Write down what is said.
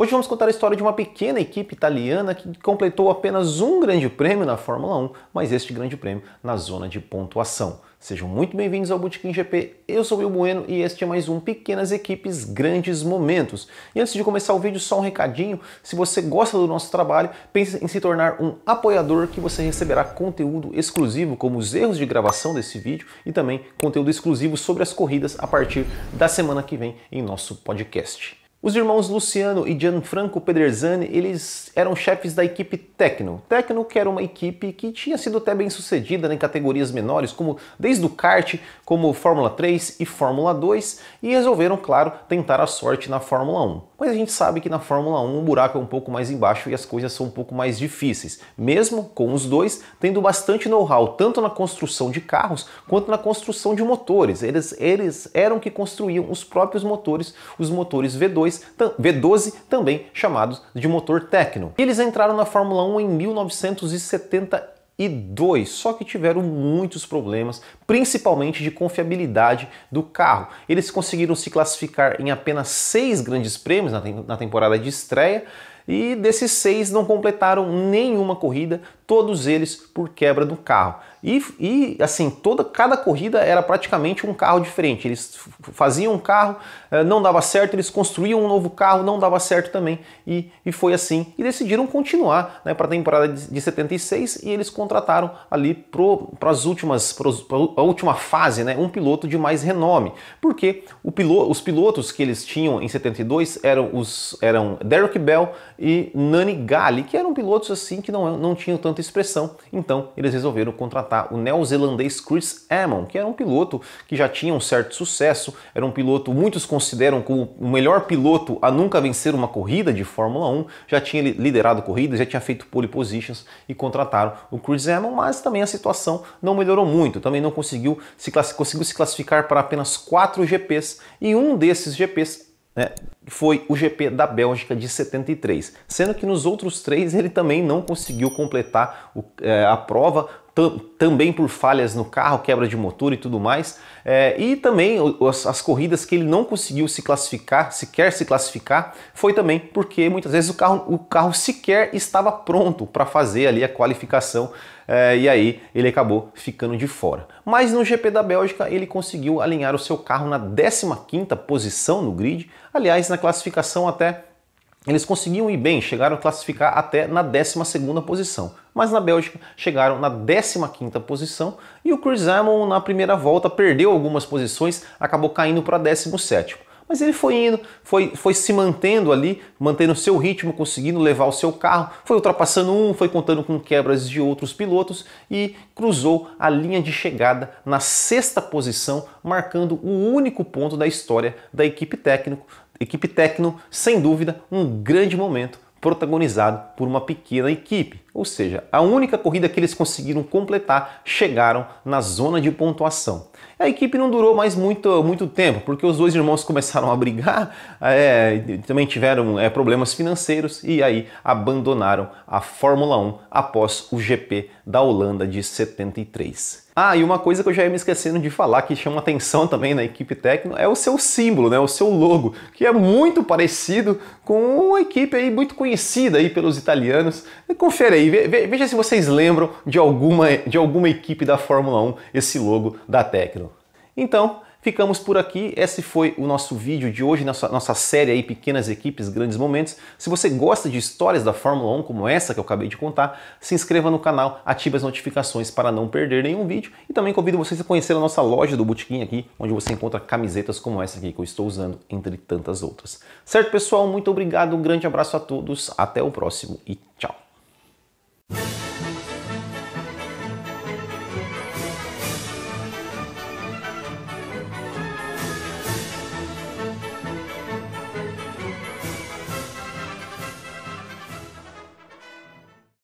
Hoje vamos contar a história de uma pequena equipe italiana que completou apenas um grande prêmio na Fórmula 1, mas este grande prêmio na zona de pontuação. Sejam muito bem-vindos ao Bootkin GP, eu sou o Will Bueno e este é mais um Pequenas Equipes Grandes Momentos. E antes de começar o vídeo, só um recadinho, se você gosta do nosso trabalho, pense em se tornar um apoiador que você receberá conteúdo exclusivo, como os erros de gravação desse vídeo e também conteúdo exclusivo sobre as corridas a partir da semana que vem em nosso podcast. Os irmãos Luciano e Gianfranco Pederzani, eles eram chefes da equipe Tecno. Tecno que era uma equipe que tinha sido até bem sucedida né, em categorias menores, como desde o kart, como Fórmula 3 e Fórmula 2, e resolveram, claro, tentar a sorte na Fórmula 1 mas a gente sabe que na Fórmula 1 o buraco é um pouco mais embaixo e as coisas são um pouco mais difíceis, mesmo com os dois tendo bastante know-how, tanto na construção de carros quanto na construção de motores. Eles, eles eram que construíam os próprios motores, os motores V2, V12, também chamados de motor Tecno. E eles entraram na Fórmula 1 em 1970 e 2, só que tiveram muitos problemas, principalmente de confiabilidade do carro. Eles conseguiram se classificar em apenas seis grandes prêmios na, na temporada de estreia, e desses seis não completaram nenhuma corrida, todos eles por quebra do carro. E, e assim, toda cada corrida era praticamente um carro diferente. Eles faziam um carro, eh, não dava certo, eles construíam um novo carro, não dava certo também. E, e foi assim. E decidiram continuar né, para a temporada de 76 e eles contrataram ali para as últimas, a última fase, né, um piloto de mais renome. Porque o os pilotos que eles tinham em 72 eram os eram Derek Bell e Nani Gali, que eram pilotos assim que não, não tinham tanta expressão. Então eles resolveram contratar o neozelandês Chris Amon, que era um piloto que já tinha um certo sucesso, era um piloto muitos consideram como o melhor piloto a nunca vencer uma corrida de Fórmula 1, já tinha liderado corridas, já tinha feito pole positions e contrataram o Chris Amon, mas também a situação não melhorou muito, também não conseguiu se, conseguiu se classificar para apenas quatro GPs e um desses GPs né, foi o GP da Bélgica de 73, sendo que nos outros três ele também não conseguiu completar o, é, a prova também por falhas no carro, quebra de motor e tudo mais, é, e também as, as, corridas que ele não conseguiu se classificar, sequer se classificar, foi também porque muitas vezes o carro, o carro sequer estava pronto para fazer ali a qualificação é, e aí ele acabou ficando de fora. Mas no GP da Bélgica ele conseguiu alinhar o seu carro na 15 posição no grid, aliás na classificação até eles conseguiam ir bem, chegaram a classificar até na 12ª posição, mas na Bélgica chegaram na 15ª posição e o Chris Amon na primeira volta perdeu algumas posições, acabou caindo para 17º. Mas ele foi indo, foi, foi se mantendo ali, mantendo o seu ritmo, conseguindo levar o seu carro, foi ultrapassando um, foi contando com quebras de outros pilotos e cruzou a linha de chegada na sexta posição, marcando o único ponto da história da equipe técnico, Equipe Tecno, sem dúvida, um grande momento protagonizado por uma pequena equipe. Ou seja, a única corrida que eles conseguiram completar chegaram na zona de pontuação. A equipe não durou mais muito, muito tempo, porque os dois irmãos começaram a brigar, é, também tiveram é, problemas financeiros e aí abandonaram a Fórmula 1 após o GP da Holanda de 73. Ah, e uma coisa que eu já ia me esquecendo de falar, que chama atenção também na equipe técnica, é o seu símbolo, né? o seu logo, que é muito parecido com uma equipe aí muito conhecida aí pelos italianos. Confere aí, veja se vocês lembram de alguma, de alguma equipe da Fórmula 1 esse logo da Tecno. Então, ficamos por aqui. Esse foi o nosso vídeo de hoje, nossa, nossa série aí, Pequenas Equipes, Grandes Momentos. Se você gosta de histórias da Fórmula 1 como essa que eu acabei de contar, se inscreva no canal, ative as notificações para não perder nenhum vídeo. E também convido vocês a conhecer a nossa loja do Botequim aqui, onde você encontra camisetas como essa aqui que eu estou usando, entre tantas outras. Certo, pessoal? Muito obrigado, um grande abraço a todos, até o próximo e tchau!